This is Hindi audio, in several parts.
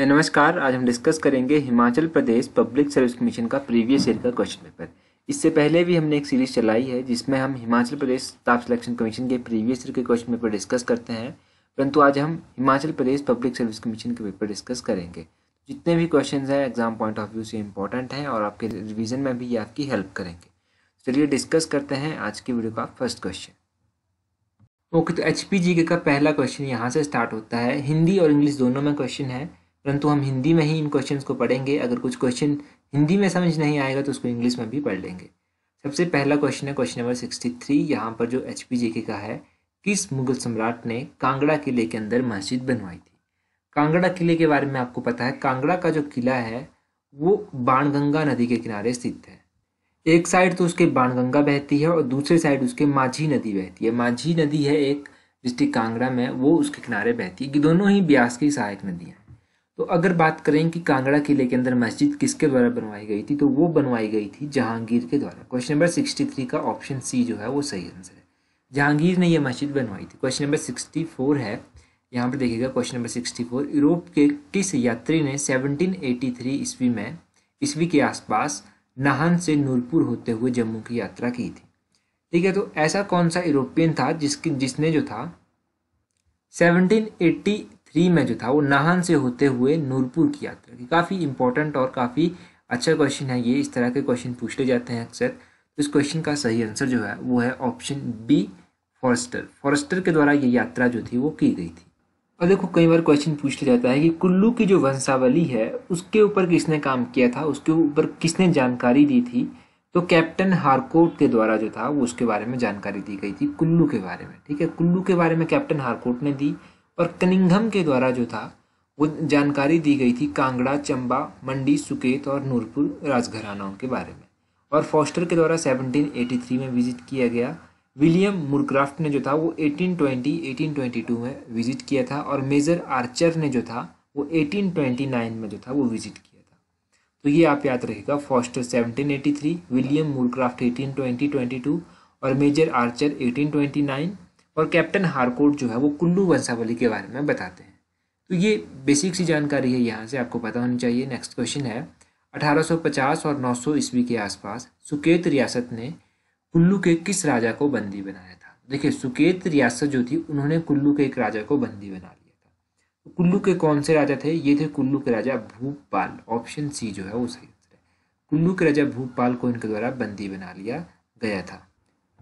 नमस्कार आज हम डिस्कस करेंगे Himachal Pradesh public service commission का प्रीवियस ईयर का क्वेश्चन पेपर इससे पहले भी हमने एक सीरीज चलाई है जिसमें हम Himachal Pradesh staff selection commission के प्रीवियस ईयर के क्वेश्चन पेपर डिस्कस करते हैं परंतु आज हम Himachal Pradesh public service commission के पेपर डिस्कस करेंगे जितने भी क्वेश्चन हैं एग्जाम पॉइंट ऑफ व्यू से इंपॉर्टेंट हैं और आपके रिविजन में भी ये आपकी हेल्प करेंगे चलिए डिस्कस करते हैं आज की वीडियो का फर्स्ट क्वेश्चन ओके तो एच पी जी के का पहला क्वेश्चन यहाँ से स्टार्ट होता है हिंदी और इंग्लिश दोनों में क्वेश्चन है परंतु हम हिंदी में ही इन क्वेश्चन को पढ़ेंगे अगर कुछ क्वेश्चन हिंदी में समझ नहीं आएगा तो उसको इंग्लिश में भी पढ़ लेंगे सबसे पहला क्वेश्चन है क्वेश्चन नंबर सिक्सटी थ्री यहाँ पर जो एच पी जे के का है किस मुगल सम्राट ने कांगड़ा किले के अंदर मस्जिद बनवाई थी कांगड़ा किले के बारे में आपको पता है कांगड़ा का जो किला है वो बाणगंगा नदी के किनारे स्थित है एक साइड तो उसके बाणगंगा बहती है और दूसरी साइड उसके माझी नदी बहती है माझी नदी है एक डिस्ट्रिक्ट कांगड़ा में वो उसके किनारे बहती है कि दोनों ही ब्यास की सहायक नदियाँ तो अगर बात करें कि कांगड़ा किले के अंदर मस्जिद किसके द्वारा बनवाई गई थी तो वो बनवाई गई थी जहांगीर के द्वारा क्वेश्चन नंबर सिक्सटी थ्री का ऑप्शन सी जो है वो सही आंसर है जहांगीर ने यह मस्जिद बनवाई थी क्वेश्चन नंबर सिक्सटी फोर है यहाँ पर देखिएगा question number sixty four Europe के किस यात्री ने सेवनटीन एटी थ्री ईस्वी में ईस्वी के आसपास नाहन से नूरपुर होते हुए जम्मू की यात्रा की थी ठीक है तो ऐसा कौन सा यूरोपियन था जिसकी जिसने जो था 1780 थ्री में जो था वो नाहन से होते हुए नूरपुर की यात्रा की काफ़ी इंपॉर्टेंट और काफ़ी अच्छा क्वेश्चन है ये इस तरह के क्वेश्चन पूछे जाते हैं अक्सर तो इस क्वेश्चन का सही आंसर जो है वो है ऑप्शन बी फॉरेस्टर फॉरेस्टर के द्वारा ये यात्रा जो थी वो की गई थी और देखो कई बार क्वेश्चन पूछा जाता है कि कुल्लू की जो वंशावली है उसके ऊपर किसने काम किया था उसके ऊपर किसने जानकारी दी थी तो कैप्टन हारकोट के द्वारा जो था वो उसके बारे में जानकारी दी गई थी कुल्लू के बारे में ठीक है कुल्लू के बारे में कैप्टन हारकोट ने दी पर कनिंघम के द्वारा जो था वो जानकारी दी गई थी कांगड़ा चंबा मंडी सुकेत और नूरपुर राजघरानाओं के बारे में और फॉस्टर के द्वारा 1783 में विजिट किया गया विलियम मुरक्राफ्ट ने जो था वो 1820 1822 में विजिट किया था और मेजर आर्चर ने जो था वो 1829 में जो था वो विजिट किया था तो ये आप याद रहेगा फॉस्टर 1783 विलियम मुरक्राफ्ट 1820 22 और मेजर आर्चर 1829 और कैप्टन हारकोट जो है वो कुंडू वंशावली के बारे में बताते हैं तो ये बेसिक सी जानकारी है यहाँ से आपको पता होनी चाहिए नेक्स्ट क्वेश्चन है 1850 और 900 ईस्वी के आसपास सुकेत रियासत ने कुल्लू के किस राजा को बंदी बनाया था देखिए सुकेत रियासत जो थी उन्होंने कुल्लू के एक राजा को बंदी बना लिया था तो कुल्लू के कौन से राजा थे ये थे कुल्लू के राजा भूपाल ऑप्शन सी जो है वो सही उत्तर है कुल्लू के राजा भूपाल को इनके द्वारा बंदी बना लिया गया था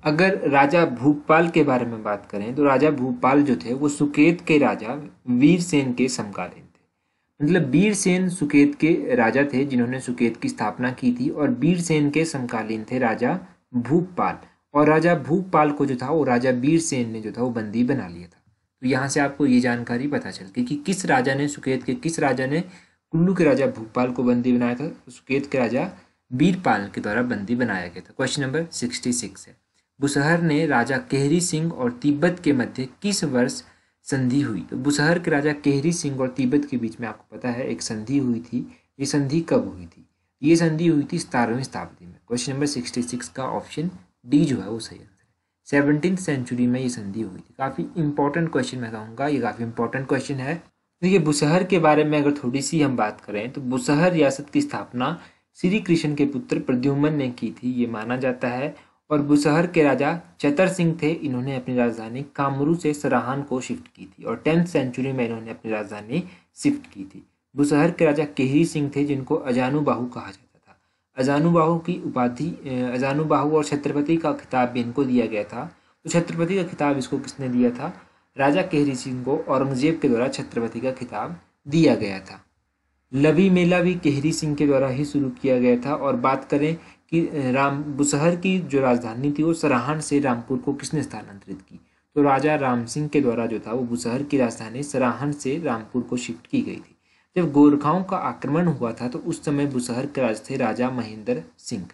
अगर राजा भूपाल के बारे में बात करें तो राजा भूपाल जो थे वो सुकेत के राजा वीरसेन के समकालीन थे मतलब वीर सेन सुकेत के राजा थे जिन्होंने सुकेत की स्थापना की थी और वीरसेन के समकालीन थे राजा भूपाल और राजा भूपाल को जो था वो राजा वीर सेन ने जो था वो बंदी बना लिया था तो यहाँ से आपको ये जानकारी पता चल गई कि किस राजा ने सुकेत के किस राजा ने कुल्लू के राजा भूपाल को बंदी बनाया था तो सुकेत के राजा वीरपाल के द्वारा बंदी बनाया गया था क्वेश्चन नंबर सिक्सटी सिक्स है बुसहर ने राजा केहरी सिंह और तिब्बत के मध्य किस वर्ष संधि हुई तो बुसहर के राजा केहरी सिंह और तिब्बत के बीच में आपको पता है एक संधि हुई थी ये संधि कब हुई थी ये संधि हुई थी सतारहवीं शताब्दी में क्वेश्चन नंबर सिक्सटी सिक्स का ऑप्शन डी जो है वो सही आंसर है सेवनटीन सेंचुरी में ये संधि हुई थी काफ़ी इंपॉर्टेंट क्वेश्चन मैं कहूँगा ये काफ़ी इंपॉर्टेंट क्वेश्चन है देखिए तो बुसहर के बारे में अगर थोड़ी सी हम बात करें तो बुसहर रियासत की स्थापना श्री कृष्ण के पुत्र प्रद्युमन ने की थी ये माना जाता है और बुसहर के राजा चतर सिंह थे इन्होंने अपनी राजधानी कामरू से सराहान को शिफ्ट की थी और टेंथ सेंचुरी में इन्होंने अपनी राजधानी शिफ्ट की थी बुसहर के राजा केहरी सिंह थे जिनको अजानू बाहू कहा जाता था अजानू बाहू की उपाधि अजानू बाहू और छत्रपति का खिताब भी इनको दिया गया था तो छत्रपति का खिताब इसको किसने दिया था राजा केहरी सिंह को औरंगजेब के द्वारा छत्रपति का खिताब दिया गया था लवी मेला भी केहरी सिंह के द्वारा ही शुरू किया गया था और बात करें कि राम बुसहर की जो राजधानी थी वो सराहन से रामपुर को किसने स्थानांतरित की तो राजा राम सिंह के द्वारा जो था वो बुसहर की राजधानी सराहन से रामपुर को शिफ्ट की गई थी जब गोरखाओं का आक्रमण हुआ था तो उस समय बुसहर के राज थे राजा महेंद्र सिंह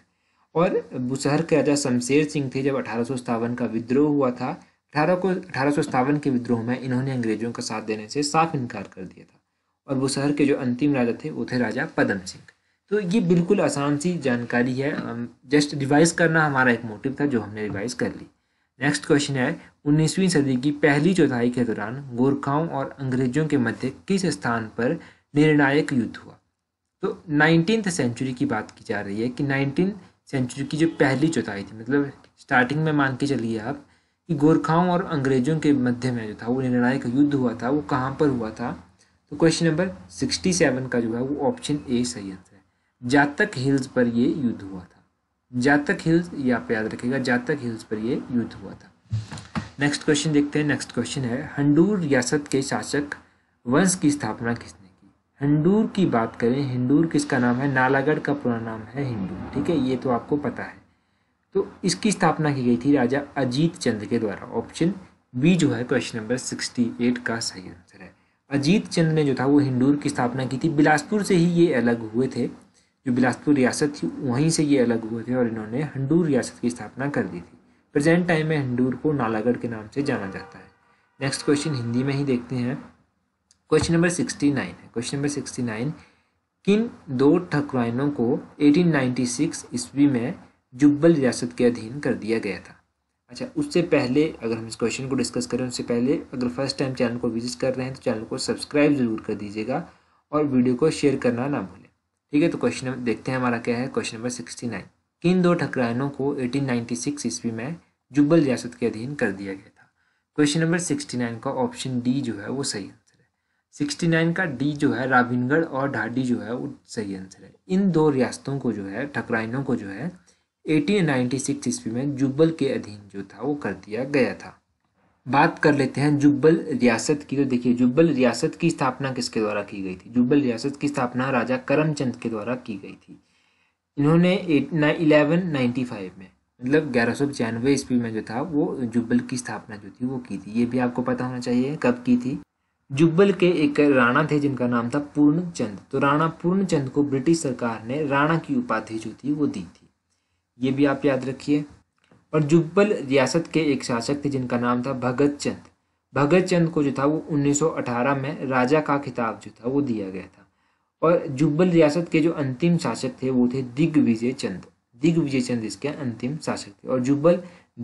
और बुसहर के राजा शमशेर सिंह थे जब अठारह का विद्रोह हुआ था अठारह को अठारह के विद्रोह में इन्होंने अंग्रेजों का साथ देने से साफ इनकार कर दिया था और बुसहर के जो अंतिम राजा थे वो थे राजा पदम सिंह तो ये बिल्कुल आसान सी जानकारी है जस्ट रिवाइज करना हमारा एक मोटिव था जो हमने रिवाइज कर ली नेक्स्ट क्वेश्चन है उन्नीसवीं सदी की पहली चौथाई के दौरान गोरखाओं और अंग्रेजों के मध्य किस स्थान पर निर्णायक युद्ध हुआ तो नाइनटीन सेंचुरी की बात की जा रही है कि नाइनटीन सेंचुरी की जो पहली चौथाई थी मतलब स्टार्टिंग में मान के चलिए आप कि गोरखाओं और अंग्रेजों के मध्य में जो था वो निर्णायक युद्ध हुआ था वो कहाँ पर हुआ था तो क्वेश्चन नंबर सिक्सटी सेवन का जो है वो ऑप्शन ए सही आंसर है जातक हिल्स पर ये युद्ध हुआ था जातक हिल्स ये आप याद रखेगा जातक हिल्स पर ये युद्ध हुआ था नेक्स्ट क्वेश्चन देखते हैं नेक्स्ट क्वेश्चन है हंडूर रियासत के शासक वंश की स्थापना किसने की हंडूर की बात करें हिंडूर किसका नाम है नालागढ़ का पुराना नाम है हिंडूर ठीक है ये तो आपको पता है तो इसकी स्थापना की गई थी राजा अजीत चंद के द्वारा ऑप्शन बी जो है क्वेश्चन नंबर सिक्सटी एट का सही आंसर है अजीत चंद ने जो था वो हिंडूर की स्थापना की थी बिलासपुर से ही ये अलग हुए थे जो बिलासपुर रियासत थी वहीं से ये अलग हुए थे और इन्होंने हंडूर रियासत की स्थापना कर दी थी प्रेजेंट टाइम में हंडूर को नालागढ़ के नाम से जाना जाता है नेक्स्ट क्वेश्चन हिंदी में ही देखते हैं क्वेश्चन नंबर सिक्सटी नाइन है क्वेश्चन नंबर सिक्सटी नाइन किन दो ठकुराइनों को 1896 ईस्वी में जुब्बल रियासत के अधीन कर दिया गया था अच्छा उससे पहले अगर हम इस क्वेश्चन को डिस्कस करें उससे पहले अगर फर्स्ट टाइम चैनल को विजिट कर रहे हैं तो चैनल को सब्सक्राइब जरूर कर दीजिएगा और वीडियो को शेयर करना ना भूलें ठीक है तो क्वेश्चन देखते हैं हमारा क्या है क्वेश्चन नंबर सिक्सटी नाइन किन दो ठकरानों को एटीन सिक्स ईस्वी में जुब्बल रियासत के अधीन कर दिया गया था क्वेश्चन नंबर सिक्सटी नाइन का ऑप्शन डी जो है वो सही आंसर है सिक्सटी नाइन का डी जो है राबिनगढ़ और ढाडी जो है वो सही आंसर है इन दो रियासतों को जो है ठकराइनों को जो है एटीन सिक्स ईस्वी में जुब्बल के अधीन जो था वो कर दिया गया था बात कर लेते हैं जुब्बल रियासत की तो देखिए जुब्बल रियासत की स्थापना किसके द्वारा की गई थी जुब्बल रियासत की स्थापना राजा करमचंद के द्वारा की गई थी इन्होंने इलेवन नाइन्टी फाइव में मतलब ग्यारह सौ पचानवे ईस्वी में जो था वो जुब्बल की स्थापना जो थी वो की थी ये भी आपको पता होना चाहिए कब की थी जुब्बल के एक राणा थे जिनका नाम था पूर्णचंद तो राणा पूर्णचंद को ब्रिटिश सरकार ने राणा की उपाधि जो थी वो दी थी ये भी आप याद रखिए और जुब्बल रियासत के एक शासक थे जिनका नाम था भगत चंद भगत चंद को जो था वो 1918 में राजा का खिताब जो था वो दिया गया था और जुब्बल रियासत के जो अंतिम शासक थे वो थे दिग्विजय चंद दिग्विजय चंद इसके अंतिम शासक थे और जुब्बल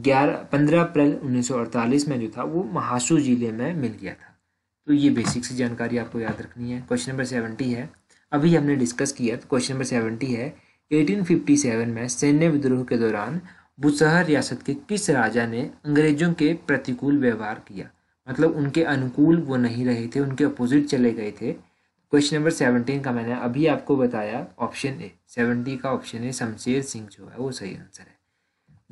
ग्यारह पंद्रह अप्रैल 1948 में जो था वो महासू जिले में मिल गया था तो ये बेसिक सी जानकारी आपको याद रखनी है क्वेश्चन नंबर सेवेंटी है अभी हमने डिस्कस किया तो क्वेश्चन नंबर सेवेंटी है 1857 में सैन्य विद्रोह के दौरान बुसहर रियासत के किस राजा ने अंग्रेजों के प्रतिकूल व्यवहार किया मतलब उनके अनुकूल वो नहीं रहे थे उनके अपोजिट चले गए थे क्वेश्चन नंबर सेवनटीन का मैंने अभी आपको बताया ऑप्शन ए सेवनटी का ऑप्शन ए शमशेर सिंह जो है वो सही आंसर है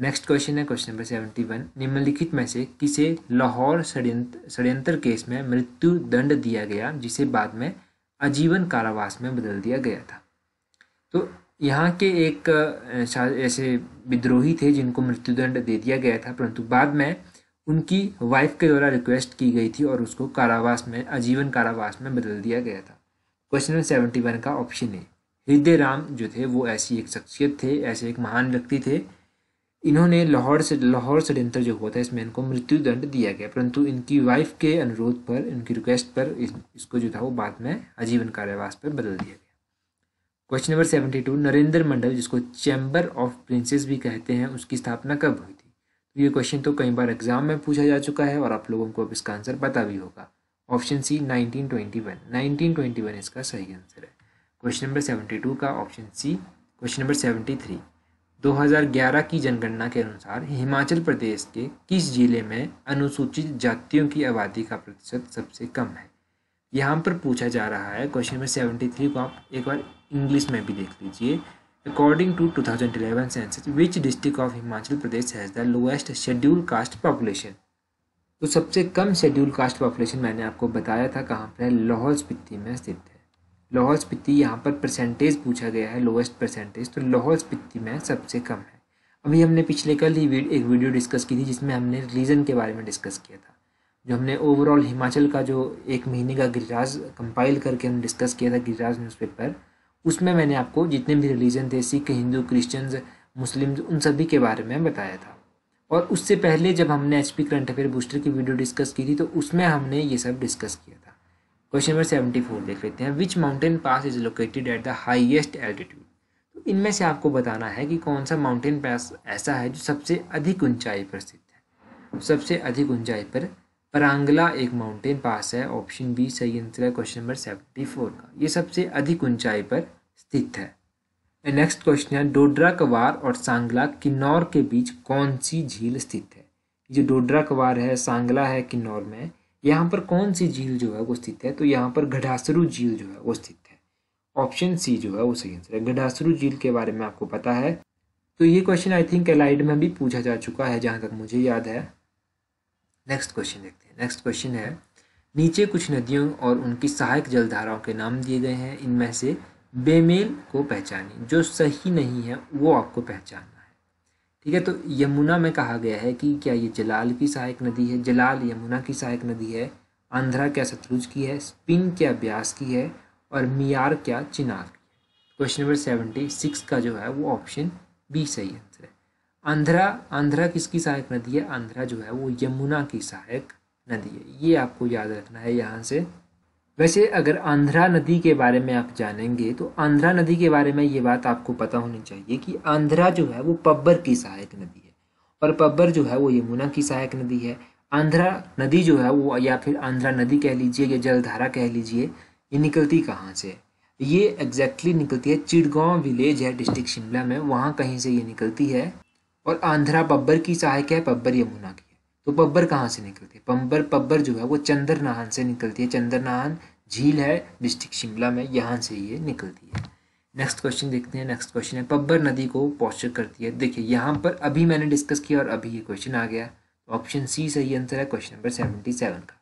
नेक्स्ट क्वेश्चन है क्वेश्चन नंबर सेवेंटी वन निम्नलिखित में से किसे लाहौर षड्यंत्र केस में मृत्यु दंड दिया गया जिसे बाद में आजीवन कारावास में बदल दिया गया था तो यहाँ के एक ऐसे विद्रोही थे जिनको मृत्युदंड दे दिया गया था परंतु बाद में उनकी वाइफ के द्वारा रिक्वेस्ट की गई थी और उसको कारावास में आजीवन कारावास में बदल दिया गया था क्वेश्चन नंबर सेवेंटी वन का ऑप्शन है हृदय राम जो थे वो ऐसी एक शख्सियत थे ऐसे एक महान व्यक्ति थे इन्होंने लाहौर से लाहौर षड्यंत्र जो हुआ था इसमें इनको मृत्युदंड दिया गया परंतु इनकी वाइफ के अनुरोध पर इनकी रिक्वेस्ट पर इस, इसको जो था वो बाद में आजीवन कारावास पर बदल दिया गया question number seventy two Narendra Mandal जिसको चैम्बर ऑफ प्रिंसेस भी कहते हैं उसकी स्थापना कब हुई थी तो ये क्वेश्चन तो कई बार एग्जाम में पूछा जा चुका है और आप लोगों को अब इसका आंसर पता भी होगा ऑप्शन सी 1921 1921 इसका सही आंसर है क्वेश्चन नंबर सेवेंटी टू का option C question number seventy three दो हज़ार ग्यारह की जनगणना के अनुसार हिमाचल प्रदेश के किस जिले में अनुसूचित जातियों की आबादी का प्रतिशत सबसे कम है यहाँ पर पूछा जा रहा है क्वेश्चन नंबर सेवेंटी थ्री को आप एक बार इंग्लिश में भी देख लीजिए according to two thousand eleven census which district of Himachal Pradesh has the lowest schedule caste population तो सबसे कम शेड्यूल कास्ट पॉपुलेशन मैंने आपको बताया था कहाँ पर है लाहौल स्पीति में स्थित है लाहौल स्पीति यहाँ पर परसेंटेज पूछा गया है लोएस्ट परसेंटेज तो लाहौल स्पीति में सबसे कम है अभी हमने पिछले कल ही एक वीडियो डिस्कस की थी जिसमें हमने रीजन के बारे में डिस्कस किया था जो हमने ओवरऑल हिमाचल का जो एक महीने का गिरिराज कंपाइल करके हम डिस्कस किया था गिरिराज न्यूज़पेपर उसमें मैंने आपको जितने भी रिलीजन थे सिख हिंदू क्रिश्चियंस मुस्लिम्स उन सभी के बारे में बताया था और उससे पहले जब हमने H P current affair booster की वीडियो डिस्कस की थी तो उसमें हमने ये सब डिस्कस किया था क्वेश्चन नंबर सेवेंटी फोर देख लेते हैं which mountain pass is located at the highest altitude तो इनमें से आपको बताना है कि कौन सा माउंटेन पास ऐसा है जो सबसे अधिक ऊंचाई पर स्थित है सबसे अधिक ऊंचाई पर परांगला एक माउंटेन पास है ऑप्शन बी सही आंसर है क्वेश्चन नंबर सेवेंटी फोर का ये सबसे अधिक ऊंचाई पर स्थित है नेक्स्ट क्वेश्चन है डोडरा कवार और सांगला किन्नौर के बीच कौन सी झील स्थित है जो डोडरा कवार है सांगला है किन्नौर में यहाँ पर कौन सी झील जो है वो स्थित है तो यहाँ पर घडासरू झील जो है वो स्थित है ऑप्शन सी जो है वो सही आंसर है घडासरू झील के बारे में आपको पता है तो ये क्वेश्चन आई थिंक एलाइड में भी पूछा जा चुका है जहाँ तक मुझे याद है नेक्स्ट क्वेश्चन देखते हैं नेक्स्ट क्वेश्चन है नीचे कुछ नदियों और उनकी सहायक जलधाराओं के नाम दिए गए हैं इनमें से बेमेल को पहचानी जो सही नहीं है वो आपको पहचानना है ठीक है तो यमुना में कहा गया है कि क्या ये जलाल की सहायक नदी है जलाल यमुना की सहायक नदी है आंध्रा क्या सतलुज की है स्पिन क्या ब्यास की है और मियार क्या चिनार की है क्वेश्चन नंबर सेवेंटी सिक्स का जो है वो ऑप्शन बी सही है आंध्रा आंध्रा किसकी सहायक नदी है आंध्रा जो है वो यमुना की सहायक नदी है ये आपको याद रखना है यहाँ से वैसे अगर आंध्रा नदी के बारे में आप जानेंगे तो आंध्रा नदी के बारे में ये बात आपको पता होनी चाहिए कि आंध्रा जो है वो पब्बर की सहायक नदी है और पब्बर जो है वो यमुना की सहायक नदी है आंध्रा नदी जो है वो या फिर आंध्रा नदी कह लीजिए या जलधारा कह लीजिए ये निकलती कहाँ से ये एग्जैक्टली exactly निकलती है चिड़गांव विलेज है डिस्ट्रिक्ट शिमला में वहाँ कहीं से ये निकलती है और आंध्रा पब्बर की सहायक है पब्बर यमुना की तो पब्बर कहाँ से निकलती है पब्बर पब्बर जो है वो चंद्र नाहन से निकलती है चंद्र नाहन झील है डिस्ट्रिक्ट शिमला में यहाँ से ये निकलती है नेक्स्ट क्वेश्चन देखते हैं नेक्स्ट क्वेश्चन है पब्बर नदी को पॉस्चर करती है देखिए यहाँ पर अभी मैंने डिस्कस किया और अभी ये क्वेश्चन आ गया ऑप्शन तो सी सही आंसर है क्वेश्चन नंबर सेवेंटी सेवन का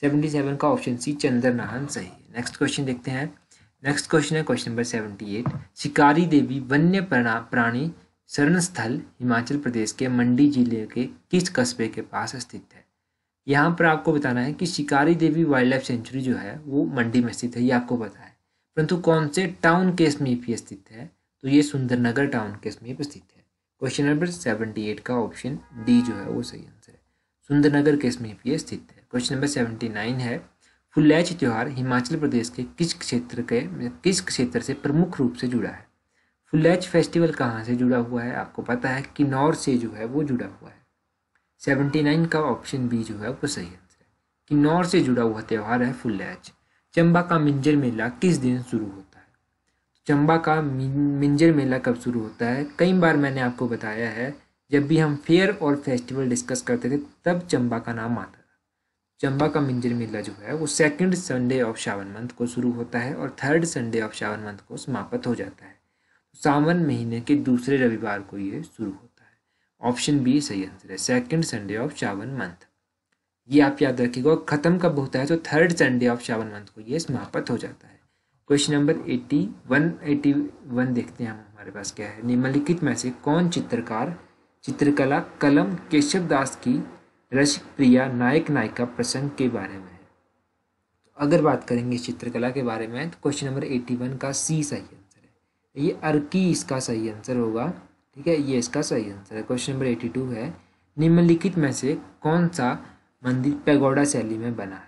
सेवेंटी सेवन का ऑप्शन सी चंद्र नाहन सही है नेक्स्ट क्वेश्चन देखते हैं नेक्स्ट क्वेश्चन है question number seventy eight Shikari Devi वन्य प्राणी शरण स्थल हिमाचल प्रदेश के मंडी जिले के किस कस्बे के पास स्थित है यहाँ पर आपको बताना है कि शिकारी देवी वाइल्ड लाइफ सेंचुरी जो है वो मंडी में स्थित है ये आपको पता है परंतु कौन से टाउन के समीप ये स्थित है तो ये सुंदरनगर टाउन के समीप स्थित है क्वेश्चन नंबर सेवेंटी एट का ऑप्शन डी जो है वो सही आंसर है सुंदरनगर के समीप ये स्थित है क्वेश्चन नंबर सेवेंटी नाइन है फुलैच त्यौहार हिमाचल प्रदेश के किस क्षेत्र के किस क्षेत्र से प्रमुख रूप से जुड़ा है फुलैच फेस्टिवल कहाँ से जुड़ा हुआ है आपको पता है किन्नौर से जो है वो जुड़ा हुआ है सेवेंटी नाइन का ऑप्शन बी जो है वो सही आंसर है किन्नौर से जुड़ा हुआ त्यौहार है फुलैच चंबा का मिंजर मेला किस दिन शुरू होता है चंबा का मिंजर मेला कब शुरू होता है कई बार मैंने आपको बताया है जब भी हम फेयर और फेस्टिवल डिस्कस करते थे तब चंबा का नाम आता था चंबा का मिंजर मेला जो है वो second Sunday of Shravan month को शुरू होता है और third Sunday of Shravan month को समाप्त हो जाता है सावन महीने के दूसरे रविवार को ये शुरू होता है ऑप्शन बी सही आंसर है second Sunday of Sawan month ये आप याद रखिएगा खत्म कब होता है तो third Sunday of Sawan month को ये समाप्त हो जाता है question number eighty one eighty one देखते हैं हम हमारे पास क्या है निम्नलिखित में से कौन चित्रकार चित्रकला कलम केशव दास की रसिक प्रिया नायक नायिका प्रसंग के बारे में है तो अगर बात करेंगे चित्रकला के बारे में तो क्वेश्चन नंबर एट्टी वन का सी सही ये अर्की इसका सही आंसर होगा ठीक है ये इसका सही आंसर है क्वेश्चन नंबर एटी टू है निम्नलिखित में से कौन सा मंदिर पैगोडा शैली में बना है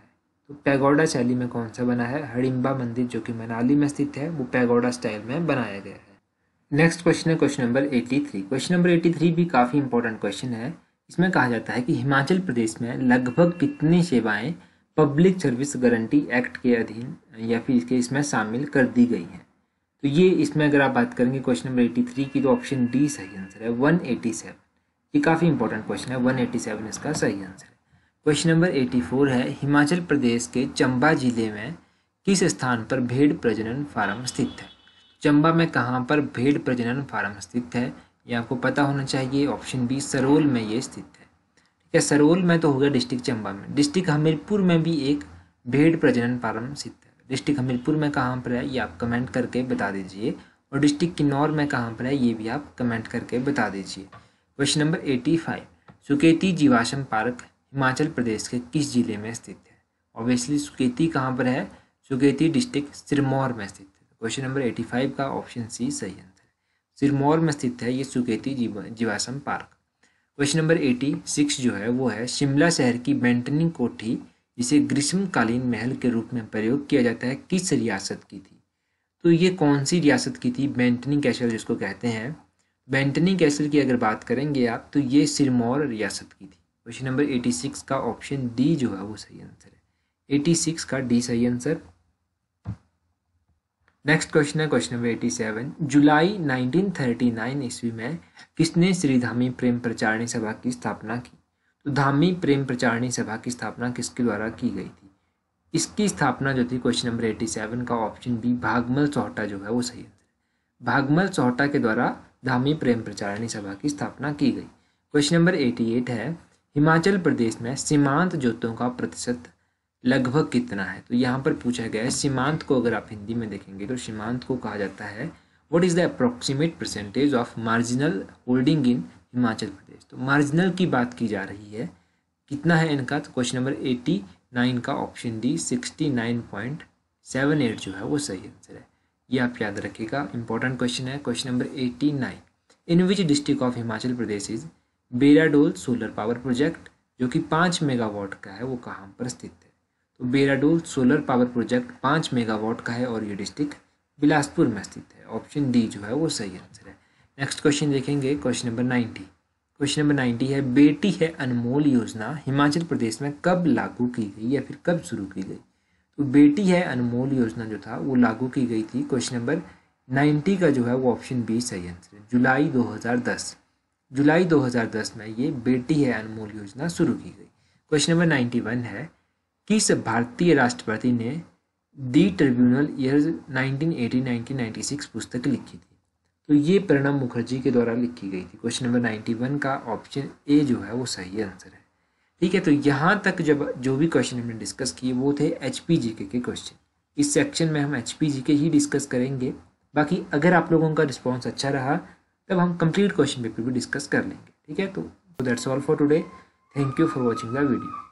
तो पैगोडा शैली में कौन सा बना है हडिम्बा मंदिर जो कि मनाली में स्थित है वो पैगोडा स्टाइल में बनाया गया है नेक्स्ट क्वेश्चन है question number eighty three question number eighty three भी काफ़ी इंपॉर्टेंट क्वेश्चन है इसमें कहा जाता है कि हिमाचल प्रदेश में लगभग कितनी सेवाएं पब्लिक सर्विस गारंटी एक्ट के अधीन या फिर इसके इसमें शामिल कर दी गई हैं तो ये इसमें अगर आप बात करेंगे क्वेश्चन नंबर एटी थ्री की तो ऑप्शन डी सही आंसर है वन एटी सेवन ये काफ़ी इंपॉर्टेंट क्वेश्चन है वन एटी सेवन इसका सही आंसर है क्वेश्चन नंबर एटी फोर है हिमाचल प्रदेश के चंबा जिले में किस स्थान पर भेड़ प्रजनन फार्म स्थित है चंबा में कहाँ पर भेड़ प्रजनन फार्म स्थित है ये आपको पता होना चाहिए ऑप्शन बी सरोल में ये स्थित है ठीक है सरोल में तो हो गया डिस्ट्रिक्ट चंबा में डिस्ट्रिक्ट हमीरपुर में भी एक भेड़ प्रजनन फार्म स्थित डिस्ट्रिक्ट हमीरपुर में कहाँ पर है ये आप कमेंट करके बता दीजिए और डिस्ट्रिक्ट किन्नौर में कहाँ पर है ये भी आप कमेंट करके बता दीजिए question number eighty five Suketi जीवाशम पार्क हिमाचल प्रदेश के किस जिले में स्थित है ऑब्वियसली सुकेती कहाँ पर है सुकेती डिस्ट्रिक्ट सिरमौर में स्थित है क्वेश्चन नंबर एटी फाइव का ऑप्शन सी सही आंसर है सिरमौर में स्थित है ये सुकेती जीवा park question number eighty six जो है वो है शिमला शहर की बेंटनी कोठी जिसे ग्रीष्मकालीन महल के रूप में प्रयोग किया जाता है किस रियासत की थी तो ये कौन सी रियासत की थी बेंटनी कैसल जिसको कहते हैं बेंटनी कैसल की अगर बात करेंगे आप तो ये सिरमौर रियासत की थी क्वेश्चन नंबर एटी सिक्स का ऑप्शन डी जो है वो सही आंसर है एटी सिक्स का डी सही आंसर नेक्स्ट क्वेश्चन है question number eighty seven July nineteen thirty nine ईस्वी में किसने श्रीधामी प्रेम प्रचारणी सभा की स्थापना की तो धामी प्रेम प्रचारणी सभा की स्थापना किसके द्वारा की गई थी इसकी स्थापना जो थी क्वेश्चन नंबर एटी सेवन का ऑप्शन बी भागमल चौहटा जो है वो सही आंसर भागमल चौहटा के द्वारा धामी प्रेम प्रचारणी सभा की स्थापना की गई क्वेश्चन नंबर एटी एट है हिमाचल प्रदेश में सीमांत जोतों का प्रतिशत लगभग कितना है तो यहाँ पर पूछा गया है सीमांत को अगर आप हिंदी में देखेंगे तो सीमांत को कहा जाता है what is the approximate percentage of marginal holding in Himachal Pradesh तो मार्जिनल की बात की जा रही है कितना है इनका तो क्वेश्चन नंबर एटी नाइन का option D sixty nine point seven eight जो है वो सही आंसर है ये आप याद रखिएगा इंपॉर्टेंट क्वेश्चन है question number eighty nine in which district of Himachal Pradesh is Beradol solar power project जो कि पाँच मेगावाट का है वो कहाँ पर स्थित है तो बेराडोल सोलर पावर प्रोजेक्ट पाँच मेगावाट का है और ये डिस्ट्रिक्ट बिलासपुर में स्थित है ऑप्शन डी जो है वो सही आंसर है नेक्स्ट क्वेश्चन देखेंगे question number ninety question number ninety है बेटी है अनमोल योजना हिमाचल प्रदेश में कब लागू की गई या फिर कब शुरू की गई तो बेटी है अनमोल योजना जो था वो लागू की गई थी क्वेश्चन नंबर नाइन्टी का जो है वो ऑप्शन बी सही आंसर है जुलाई 2010 जुलाई 2010 में ये बेटी है अनमोल योजना शुरू की गई क्वेश्चन नंबर नाइन्टी वन है किस भारतीय राष्ट्रपति ने दी ट्रिब्यूनल ईयर 1980 सिक्स पुस्तक लिखी थी तो ये प्रणब मुखर्जी के द्वारा लिखी गई थी क्वेश्चन नंबर नाइन्टी वन का ऑप्शन ए जो है वो सही आंसर है ठीक है तो यहाँ तक जब जो भी क्वेश्चन हमने डिस्कस किए वो थे एच पी जी के क्वेश्चन इस सेक्शन में हम एच पी जी के ही डिस्कस करेंगे बाकी अगर आप लोगों का रिस्पॉन्स अच्छा रहा तब हम कंप्लीट क्वेश्चन पेपर भी डिस्कस कर लेंगे ठीक है तो that's all for today thank you for watching the video